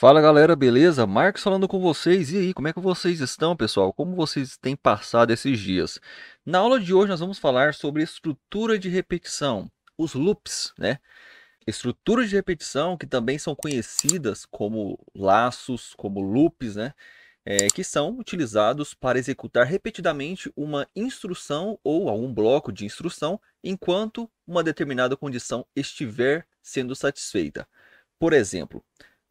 Fala galera, beleza? Marcos falando com vocês. E aí, como é que vocês estão, pessoal? Como vocês têm passado esses dias? Na aula de hoje nós vamos falar sobre estrutura de repetição, os loops, né? Estruturas de repetição que também são conhecidas como laços, como loops, né? É, que são utilizados para executar repetidamente uma instrução ou algum bloco de instrução enquanto uma determinada condição estiver sendo satisfeita. Por exemplo,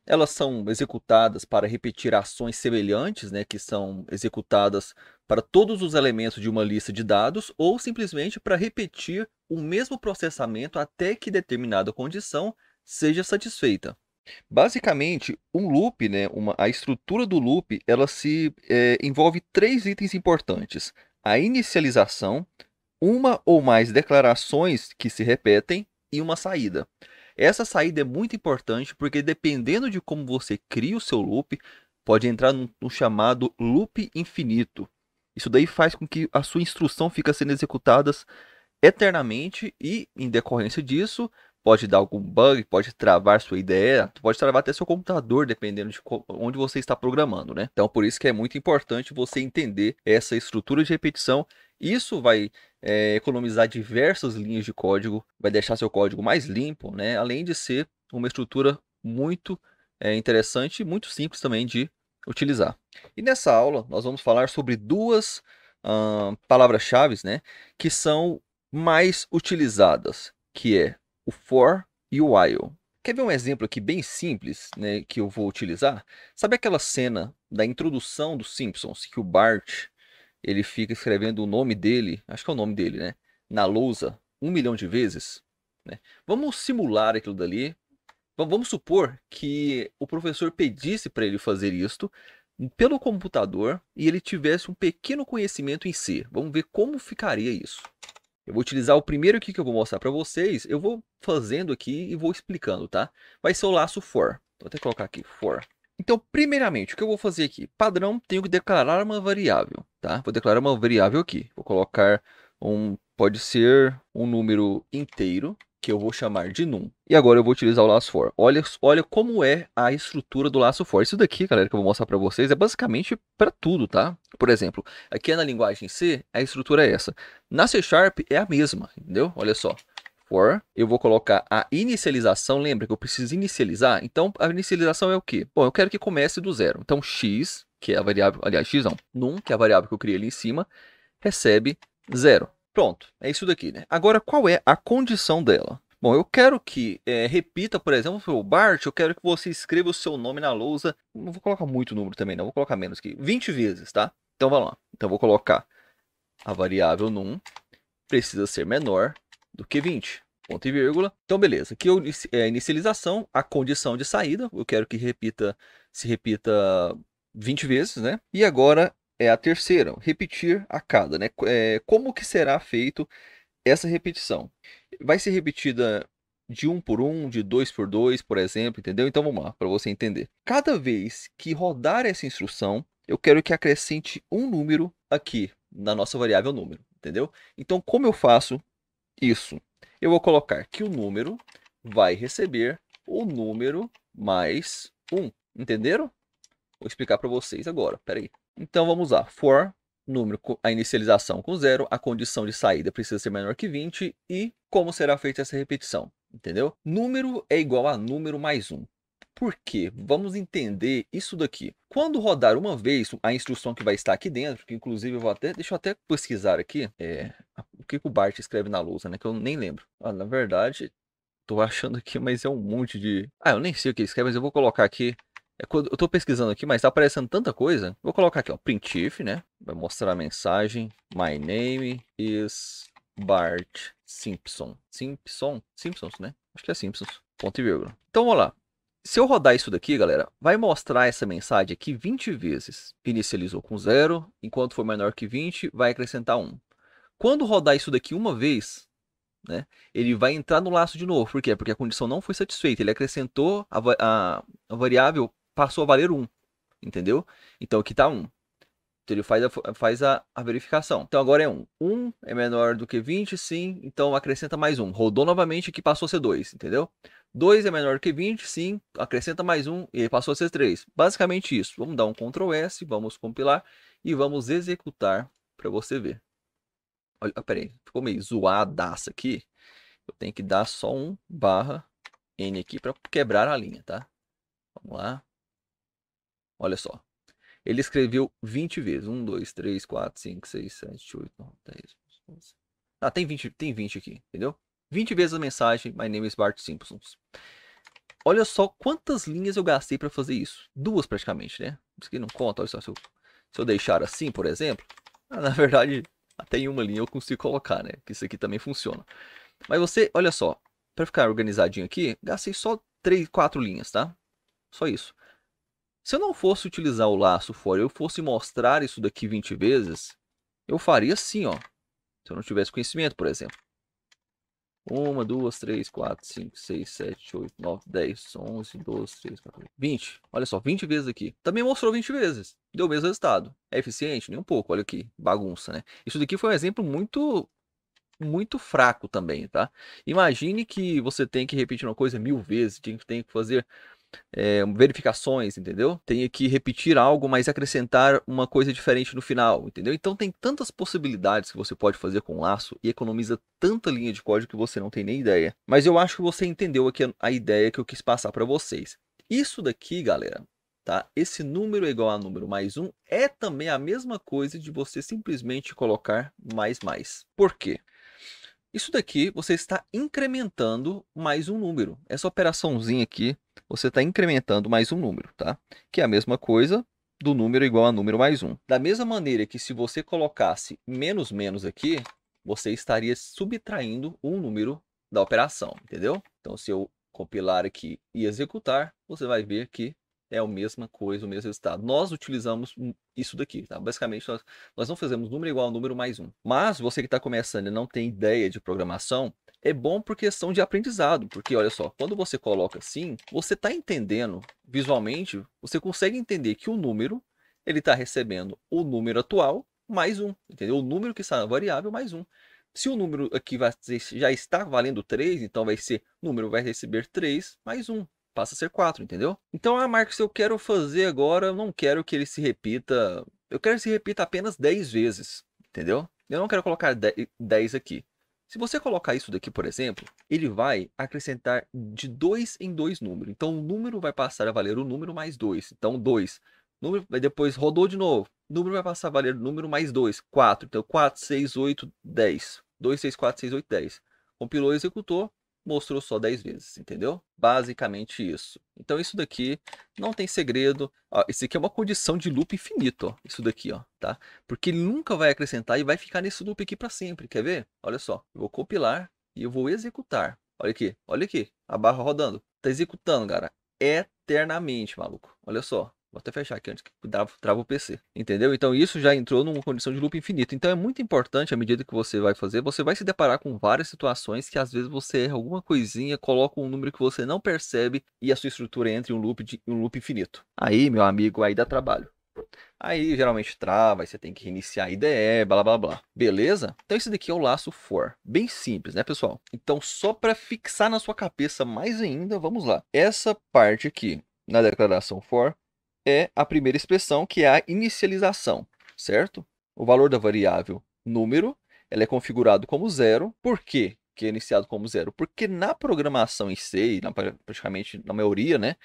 elas são executadas para repetir ações semelhantes, né, que são executadas para todos os elementos de uma lista de dados ou simplesmente para repetir o mesmo processamento até que determinada condição seja satisfeita. Basicamente, um loop, né, uma, a estrutura do loop, ela se é, envolve três itens importantes: a inicialização, uma ou mais declarações que se repetem e uma saída. Essa saída é muito importante porque dependendo de como você cria o seu loop, pode entrar num, chamado loop infinito. Isso daí faz com que a sua instrução fica sendo executada eternamente e, em decorrência disso, pode dar algum bug, pode travar sua ideia, pode travar até seu computador, dependendo de onde você está programando, né? Então, por isso que é muito importante você entender essa estrutura de repetição isso vai é, economizar diversas linhas de código, vai deixar seu código mais limpo, né? além de ser uma estrutura muito é, interessante e muito simples também de utilizar. E nessa aula nós vamos falar sobre duas hum, palavras-chave né, que são mais utilizadas, que é o for e o while. Quer ver um exemplo aqui bem simples né, que eu vou utilizar? Sabe aquela cena da introdução dos Simpsons que o Bart ele fica escrevendo o nome dele, acho que é o nome dele, né? Na lousa, um milhão de vezes. Né? Vamos simular aquilo dali. Vamos supor que o professor pedisse para ele fazer isto pelo computador e ele tivesse um pequeno conhecimento em si. Vamos ver como ficaria isso. Eu vou utilizar o primeiro aqui que eu vou mostrar para vocês. Eu vou fazendo aqui e vou explicando, tá? Vai ser o laço for. Vou até colocar aqui for. Então, primeiramente, o que eu vou fazer aqui? Padrão, tenho que declarar uma variável, tá? Vou declarar uma variável aqui. Vou colocar um, pode ser um número inteiro, que eu vou chamar de num. E agora eu vou utilizar o laço for. Olha, olha como é a estrutura do laço for. Isso daqui, galera, que eu vou mostrar para vocês, é basicamente para tudo, tá? Por exemplo, aqui é na linguagem C, a estrutura é essa. Na C Sharp é a mesma, entendeu? Olha só for, eu vou colocar a inicialização. Lembra que eu preciso inicializar? Então, a inicialização é o quê? Bom, eu quero que comece do zero. Então, x, que é a variável, aliás, x não, num, que é a variável que eu criei ali em cima, recebe zero. Pronto, é isso daqui, né? Agora, qual é a condição dela? Bom, eu quero que é, repita, por exemplo, o Bart, eu quero que você escreva o seu nome na lousa. Não vou colocar muito número também, não. Vou colocar menos que 20 vezes, tá? Então, vamos lá. Então, vou colocar a variável num precisa ser menor do que 20. Ponto e vírgula. Então, beleza. Aqui é a inicialização, a condição de saída. Eu quero que repita, se repita 20 vezes, né? E agora é a terceira, repetir a cada, né? É, como que será feito essa repetição? Vai ser repetida de um por um, de dois por dois, por exemplo, entendeu? Então vamos lá, para você entender. Cada vez que rodar essa instrução, eu quero que acrescente um número aqui na nossa variável número, entendeu? Então, como eu faço isso. Eu vou colocar que o número vai receber o número mais 1. Entenderam? Vou explicar para vocês agora. Espera aí. Então vamos lá. For número, a inicialização com zero, a condição de saída precisa ser menor que 20 e como será feita essa repetição, entendeu? Número é igual a número mais 1. Por quê? Vamos entender isso daqui. Quando rodar uma vez a instrução que vai estar aqui dentro, que inclusive eu vou até, deixa eu até pesquisar aqui, é, a que, que o Bart escreve na lousa, né? Que eu nem lembro. Ah, na verdade, tô achando aqui, mas é um monte de. Ah, eu nem sei o que ele escreve, mas eu vou colocar aqui. É quando, eu tô pesquisando aqui, mas tá aparecendo tanta coisa. Vou colocar aqui, ó, printif, né? Vai mostrar a mensagem. My name is Bart Simpson. Simpson? Simpsons, né? Acho que é Simpsons. Ponto e vírgula. Então, vamos lá. Se eu rodar isso daqui, galera, vai mostrar essa mensagem aqui 20 vezes. Inicializou com zero, enquanto for menor que 20, vai acrescentar 1. Quando rodar isso daqui uma vez, né, ele vai entrar no laço de novo. Por quê? Porque a condição não foi satisfeita. Ele acrescentou a, a, a variável, passou a valer 1. Entendeu? Então aqui está 1. Então ele faz, a, faz a, a, verificação. Então agora é 1. 1 é menor do que 20, sim. Então acrescenta mais 1. Rodou novamente aqui, passou a ser 2. Entendeu? 2 é menor que 20, sim. Acrescenta mais 1 e passou a ser 3. Basicamente isso. Vamos dar um Ctrl S, vamos compilar e vamos executar para você ver. Olha, ah, peraí, ficou meio zoadaça aqui. Eu tenho que dar só um barra N aqui para quebrar a linha, tá? Vamos lá. Olha só. Ele escreveu 20 vezes. 1, 2, 3, 4, 5, 6, 7, 8, 9, 10, 11. Ah, tem 20, tem 20 aqui, entendeu? 20 vezes a mensagem, my name is Bart Simpsons. Olha só quantas linhas eu gastei para fazer isso. Duas praticamente, né? Isso aqui não conta, olha só. Se eu, se eu deixar assim, por exemplo, na verdade, até em uma linha eu consigo colocar, né? Que isso aqui também funciona. Mas você, olha só, para ficar organizadinho aqui, gastei só 3, 4 linhas, tá? Só isso. Se eu não fosse utilizar o laço fora, eu fosse mostrar isso daqui 20 vezes, eu faria assim, ó. Se eu não tivesse conhecimento, por exemplo. Uma, duas, três, quatro, cinco, seis, sete, oito, nove, dez, onze, doze, 13, 14, vinte. Olha só, vinte vezes aqui. Também mostrou vinte vezes. Deu o mesmo resultado. É eficiente? Nem um pouco. Olha aqui, bagunça, né? Isso daqui foi um exemplo muito muito fraco também, tá? Imagine que você tem que repetir uma coisa mil vezes, tem que fazer é, verificações, entendeu? Tenha que repetir algo, mas acrescentar uma coisa diferente no final, entendeu? Então tem tantas possibilidades que você pode fazer com o laço e economiza tanta linha de código que você não tem nem ideia. Mas eu acho que você entendeu aqui a ideia que eu quis passar para vocês. Isso daqui, galera, Tá? Esse número igual a número mais um é também a mesma coisa de você simplesmente colocar mais mais. Por quê? Isso daqui você está incrementando mais um número. Essa operaçãozinha aqui, você está incrementando mais um número, tá? Que é a mesma coisa do número igual a número mais um. Da mesma maneira que se você colocasse menos menos aqui, você estaria subtraindo um número da operação, entendeu? Então, se eu compilar aqui e executar, você vai ver que é a mesma coisa, o mesmo resultado. Nós utilizamos isso daqui, tá? Basicamente, nós, nós não fazemos número igual a número mais um. Mas você que está começando e não tem ideia de programação, é bom por questão de aprendizado, porque olha só, quando você coloca assim, você está entendendo visualmente, você consegue entender que o número ele está recebendo o número atual mais um, entendeu? O número que está na variável mais um. Se o número aqui vai, já está valendo 3, então vai ser número vai receber 3 mais 1 passa a ser 4, entendeu? Então, ah, Marcos, eu quero fazer agora, eu não quero que ele se repita. Eu quero que se repita apenas 10 vezes, entendeu? Eu não quero colocar 10 aqui. Se você colocar isso daqui, por exemplo, ele vai acrescentar de 2 em 2 números. Então, o número vai passar a valer o número mais 2. Então, 2. depois rodou de novo. Número vai passar a valer o número mais 2. 4. Então, 4, 6, 8, 10. 2, 6, 4, 6, 8, 10. Compilou e executou mostrou só 10 vezes, entendeu? Basicamente isso. Então isso daqui não tem segredo. Ó, isso aqui é uma condição de loop infinito, ó, isso daqui, ó, tá? Porque ele nunca vai acrescentar e vai ficar nesse loop aqui para sempre, quer ver? Olha só, eu vou compilar e eu vou executar. Olha aqui, olha aqui, a barra rodando. Tá executando, cara, eternamente, maluco. Olha só, Vou até fechar aqui antes que trava, o PC. Entendeu? Então isso já entrou numa condição de loop infinito. Então é muito importante, à medida que você vai fazer, você vai se deparar com várias situações que às vezes você erra alguma coisinha, coloca um número que você não percebe e a sua estrutura entra em um loop, de, um loop infinito. Aí, meu amigo, aí dá trabalho. Aí geralmente trava, aí você tem que reiniciar a IDE, blá blá blá. Beleza? Então esse daqui é o laço for. Bem simples, né, pessoal? Então só para fixar na sua cabeça mais ainda, vamos lá. Essa parte aqui na declaração for, é a primeira expressão, que é a inicialização, certo? O valor da variável número ela é configurado como zero. Por quê que é iniciado como zero? Porque na programação em C, na, praticamente na maioria, né,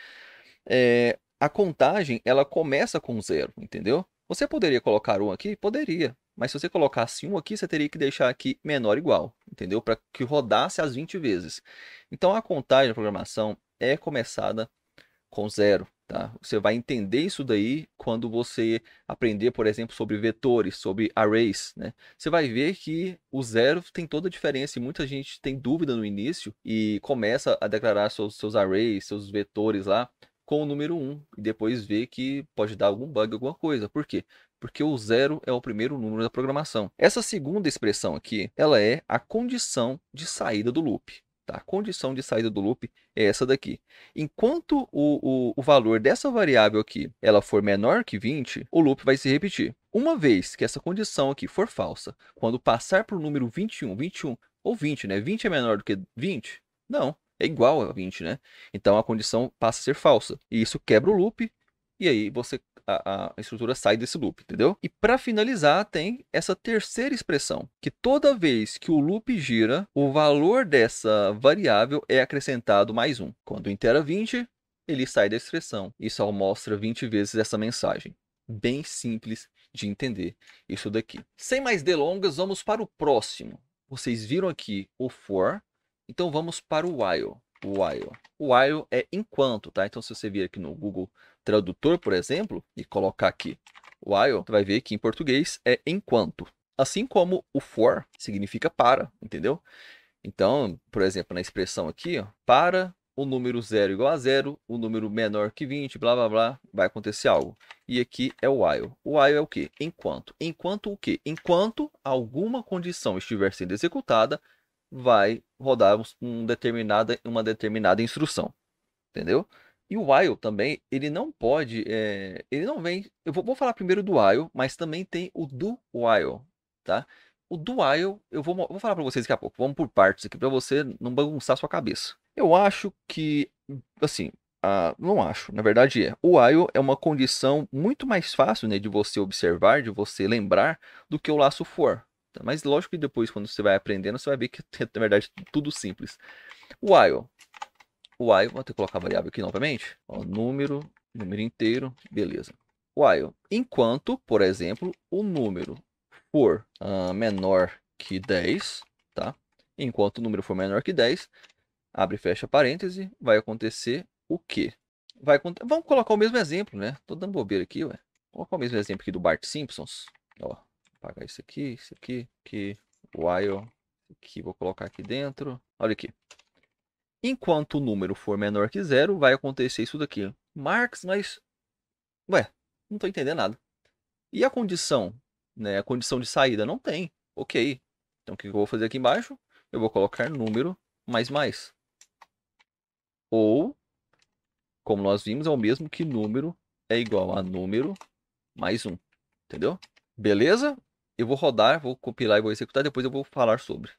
é, a contagem ela começa com zero, entendeu? Você poderia colocar um aqui? Poderia. Mas se você colocasse um aqui, você teria que deixar aqui menor igual, entendeu? Para que rodasse as 20 vezes. Então a contagem da programação é começada com zero, Tá? Você vai entender isso daí quando você aprender, por exemplo, sobre vetores, sobre arrays. Né? Você vai ver que o zero tem toda a diferença e muita gente tem dúvida no início e começa a declarar seus, seus arrays, seus vetores lá com o número 1 e depois vê que pode dar algum bug, alguma coisa. Por quê? Porque o zero é o primeiro número da programação. Essa segunda expressão aqui, ela é a condição de saída do loop. A condição de saída do loop é essa daqui. Enquanto o, o, o valor dessa variável aqui ela for menor que 20, o loop vai se repetir. Uma vez que essa condição aqui for falsa, quando passar para o número 21, 21 ou 20, né? 20 é menor do que 20? Não, é igual a 20, né? Então a condição passa a ser falsa. E isso quebra o loop e aí você a, a estrutura sai desse loop, entendeu? E para finalizar, tem essa terceira expressão, que toda vez que o loop gira, o valor dessa variável é acrescentado mais um. Quando intera 20, ele sai da expressão Isso mostra 20 vezes essa mensagem. Bem simples de entender isso daqui. Sem mais delongas, vamos para o próximo. Vocês viram aqui o for, então vamos para o while while. While é enquanto, tá? Então, se você vir aqui no Google Tradutor, por exemplo, e colocar aqui while, você vai ver que em português é enquanto. Assim como o for significa para, entendeu? Então, por exemplo, na expressão aqui, ó, para o número zero igual a zero, o número menor que 20, blá blá blá, vai acontecer algo. E aqui é o while. O while é o quê? Enquanto. Enquanto o quê? Enquanto alguma condição estiver sendo executada, vai rodar um determinada, uma determinada instrução. Entendeu? E o while também, ele não pode, é, ele não vem. Eu vou, vou, falar primeiro do while, mas também tem o do while, tá? O do while, eu vou, vou falar para vocês daqui a pouco. Vamos por partes aqui para você não bagunçar sua cabeça. Eu acho que, assim, ah, não acho, na verdade é. O while é uma condição muito mais fácil né, de você observar, de você lembrar, do que o laço for. Mas lógico que depois, quando você vai aprendendo, você vai ver que na verdade é tudo simples. While. While, vou até colocar a variável aqui novamente. Ó, número, número inteiro, beleza. While. Enquanto, por exemplo, o número for uh, menor que 10, tá? Enquanto o número for menor que 10, abre e fecha parêntese, vai acontecer o quê? Vai, vamos colocar o mesmo exemplo, né? Tô dando bobeira aqui, ué. Vou colocar o mesmo exemplo aqui do Bart Simpsons. Ó, apagar isso aqui, isso aqui, que while que vou colocar aqui dentro. Olha aqui. Enquanto o número for menor que zero, vai acontecer isso daqui. Marx, mas ué, não estou entendendo nada. E a condição, né, a condição de saída não tem. OK. Então o que eu vou fazer aqui embaixo? Eu vou colocar número mais mais. Ou como nós vimos, é o mesmo que número é igual a número mais um. Entendeu? Beleza? eu vou rodar, vou compilar e vou executar, depois eu vou falar sobre.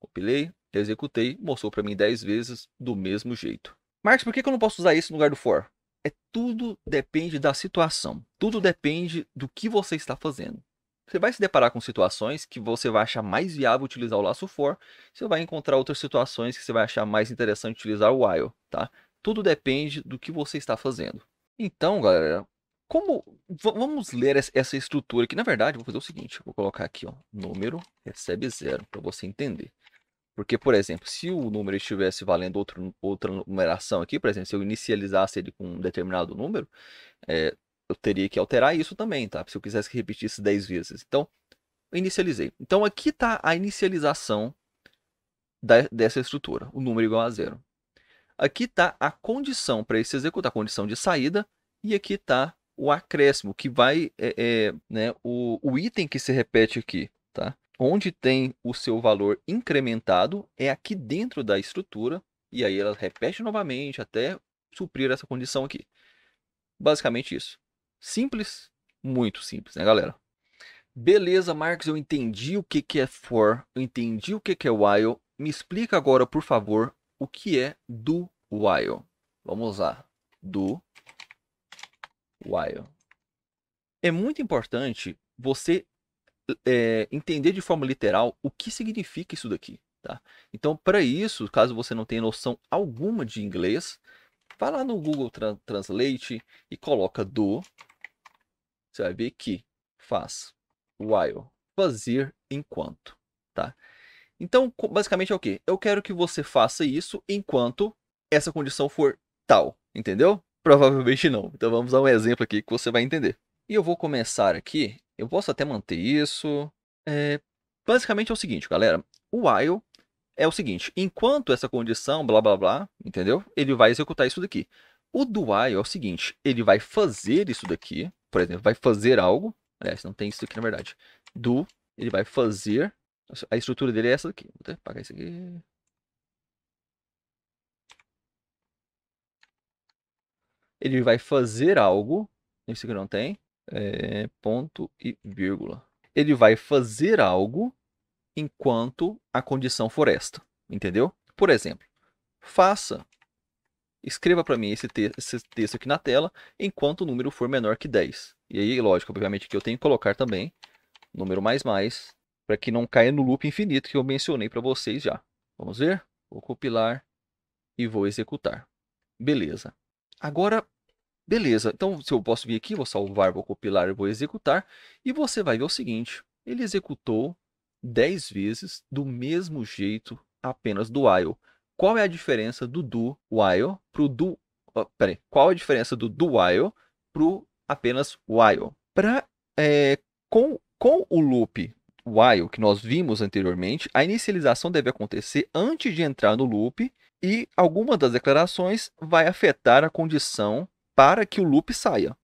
Compilei, executei, mostrou para mim 10 vezes do mesmo jeito. Marcos, por que, eu não posso usar isso no lugar do for? É tudo depende da situação. Tudo depende do que você está fazendo. Você vai se deparar com situações que você vai achar mais viável utilizar o laço for, você vai encontrar outras situações que você vai achar mais interessante utilizar o while, tá? Tudo depende do que você está fazendo. Então, galera, como. Vamos ler essa estrutura aqui. Na verdade, vou fazer o seguinte: vou colocar aqui, ó. Número recebe zero, para você entender. Porque, por exemplo, se o número estivesse valendo outro, outra numeração aqui, por exemplo, se eu inicializasse ele com um determinado número, é, eu teria que alterar isso também, tá? Se eu quisesse que repetisse 10 vezes. Então, eu inicializei. Então, aqui está a inicialização da, dessa estrutura, o número igual a zero. Aqui está a condição para ele se executar, a condição de saída, e aqui está o acréscimo, que vai, é, é, né, o, o item que se repete aqui, tá? Onde tem o seu valor incrementado é aqui dentro da estrutura, e aí ela repete novamente até suprir essa condição aqui. Basicamente isso. Simples, muito simples, né, galera? Beleza, Marcos, eu entendi o que, que é for, eu entendi o que, que é while. Me explica agora, por favor, o que é do while. Vamos lá. Do while. É muito importante você é, entender de forma literal o que significa isso daqui. Tá? Então, para isso, caso você não tenha noção alguma de inglês, vá lá no Google Translate e coloca do. Você vai ver que faz while, fazer enquanto. Tá? Então, basicamente é o que? Eu quero que você faça isso enquanto essa condição for tal, entendeu? Provavelmente não. Então vamos dar um exemplo aqui que você vai entender. E eu vou começar aqui. Eu posso até manter isso. É, basicamente é o seguinte, galera. O while é o seguinte: enquanto essa condição, blá blá blá, entendeu? Ele vai executar isso daqui. O do while é o seguinte: ele vai fazer isso daqui. Por exemplo, vai fazer algo. Aliás, não tem isso aqui na verdade. Do, ele vai fazer. A estrutura dele é essa daqui. Vou até apagar isso aqui. ele vai fazer algo, isso que não tem, é, ponto e vírgula. Ele vai fazer algo enquanto a condição for esta, entendeu? Por exemplo, faça, escreva para mim esse, te esse texto aqui na tela enquanto o número for menor que 10. E aí, lógico, obviamente que eu tenho que colocar também número mais mais para que não caia no loop infinito que eu mencionei para vocês já. Vamos ver? Vou compilar e vou executar. Beleza. Agora, beleza. Então, se eu posso vir aqui, vou salvar, vou compilar e vou executar. E você vai ver o seguinte, ele executou 10 vezes do mesmo jeito apenas do while. Qual é a diferença do do while para o do... Oh, peraí, qual é a diferença do do while para o apenas while? Pra, é, com, com o loop while que nós vimos anteriormente, a inicialização deve acontecer antes de entrar no loop e alguma das declarações vai afetar a condição para que o loop saia.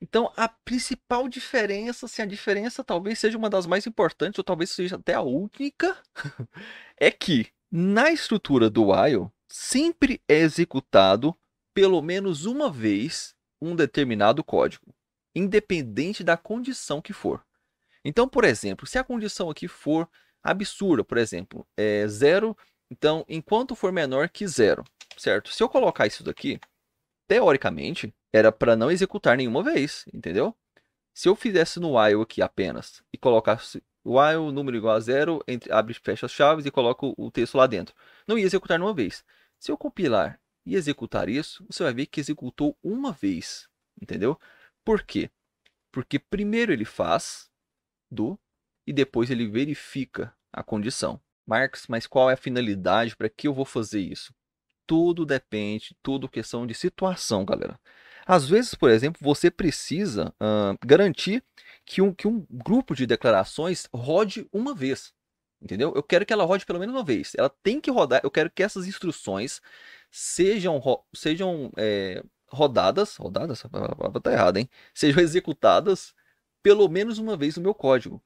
Então, a principal diferença, assim, a diferença talvez seja uma das mais importantes, ou talvez seja até a única, é que na estrutura do while sempre é executado pelo menos uma vez um determinado código, independente da condição que for. Então, por exemplo, se a condição aqui for absurda, por exemplo, é 0 então, enquanto for menor que zero, certo? Se eu colocar isso daqui, teoricamente, era para não executar nenhuma vez, entendeu? Se eu fizesse no while aqui apenas e colocasse while número igual a zero, entre, abre e fecha as chaves e coloco o texto lá dentro, não ia executar nenhuma vez. Se eu compilar e executar isso, você vai ver que executou uma vez, entendeu? Por quê? Porque primeiro ele faz do e depois ele verifica a condição. Marcos, mas qual é a finalidade? Para que eu vou fazer isso? Tudo depende, tudo questão de situação, galera. Às vezes, por exemplo, você precisa uh, garantir que um, que um grupo de declarações rode uma vez. Entendeu? Eu quero que ela rode pelo menos uma vez. Ela tem que rodar. Eu quero que essas instruções sejam, sejam é, rodadas. Rodadas? Essa palavra tá errada, hein? Sejam executadas pelo menos uma vez no meu código.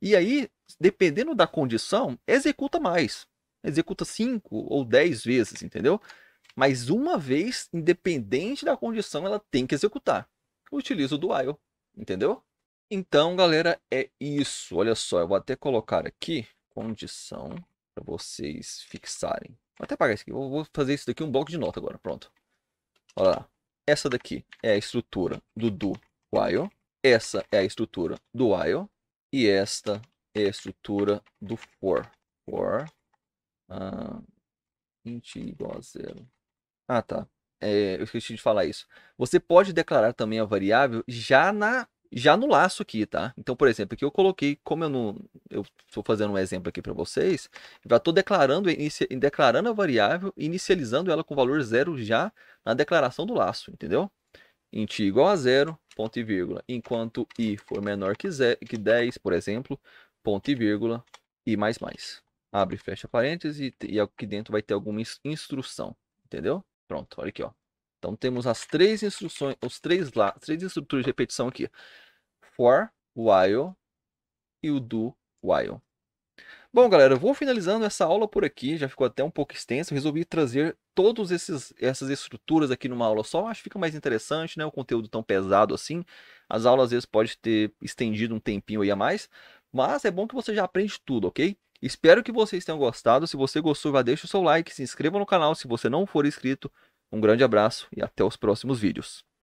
E aí, dependendo da condição, executa mais. Executa cinco ou dez vezes, entendeu? Mas uma vez, independente da condição, ela tem que executar. Utiliza o do while, entendeu? Então, galera, é isso. Olha só, eu vou até colocar aqui condição para vocês fixarem. Vou até apagar isso aqui. vou fazer isso daqui um bloco de nota agora. Pronto. Olha lá. Essa daqui é a estrutura do do while. Essa é a estrutura do while. E esta é a estrutura do for. For uh, int igual a zero. Ah, tá. É, eu esqueci de falar isso. Você pode declarar também a variável já na já no laço aqui, tá? Então, por exemplo, aqui eu coloquei, como eu não, eu estou fazendo um exemplo aqui para vocês, já estou declarando, declarando a variável, inicializando ela com valor zero já na declaração do laço, entendeu? int igual a zero, ponto e vírgula. Enquanto i for menor que, 10, por exemplo, ponto e vírgula e mais mais. Abre e fecha parênteses e, e aqui dentro vai ter alguma instrução, entendeu? Pronto, olha aqui, ó. Então temos as três instruções, os três lá, três estruturas de repetição aqui. For, while e o do while. Bom, galera, eu vou finalizando essa aula por aqui, já ficou até um pouco extenso, resolvi trazer todas essas estruturas aqui numa aula só, acho que fica mais interessante, né? O conteúdo tão pesado assim, as aulas às vezes pode ter estendido um tempinho aí a mais, mas é bom que você já aprende tudo, ok? Espero que vocês tenham gostado. Se você gostou, já deixa o seu like, se inscreva no canal se você não for inscrito. Um grande abraço e até os próximos vídeos.